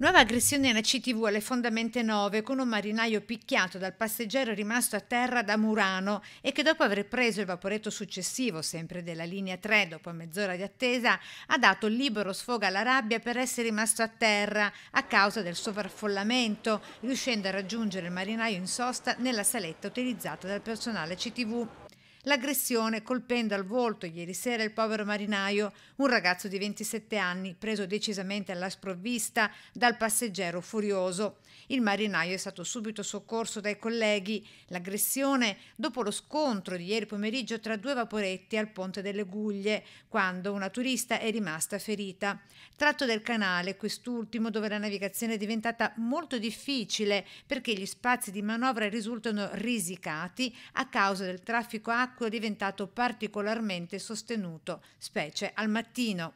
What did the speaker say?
Nuova aggressione alla CTV alle fondamente 9 con un marinaio picchiato dal passeggero rimasto a terra da Murano e che dopo aver preso il vaporetto successivo, sempre della linea 3, dopo mezz'ora di attesa, ha dato libero sfogo alla rabbia per essere rimasto a terra a causa del sovraffollamento, riuscendo a raggiungere il marinaio in sosta nella saletta utilizzata dal personale CTV l'aggressione colpendo al volto ieri sera il povero marinaio, un ragazzo di 27 anni preso decisamente alla sprovvista dal passeggero furioso. Il marinaio è stato subito soccorso dai colleghi. L'aggressione dopo lo scontro di ieri pomeriggio tra due vaporetti al ponte delle Guglie, quando una turista è rimasta ferita. Tratto del canale, quest'ultimo dove la navigazione è diventata molto difficile perché gli spazi di manovra risultano risicati a causa del traffico acqua è diventato particolarmente sostenuto, specie al mattino.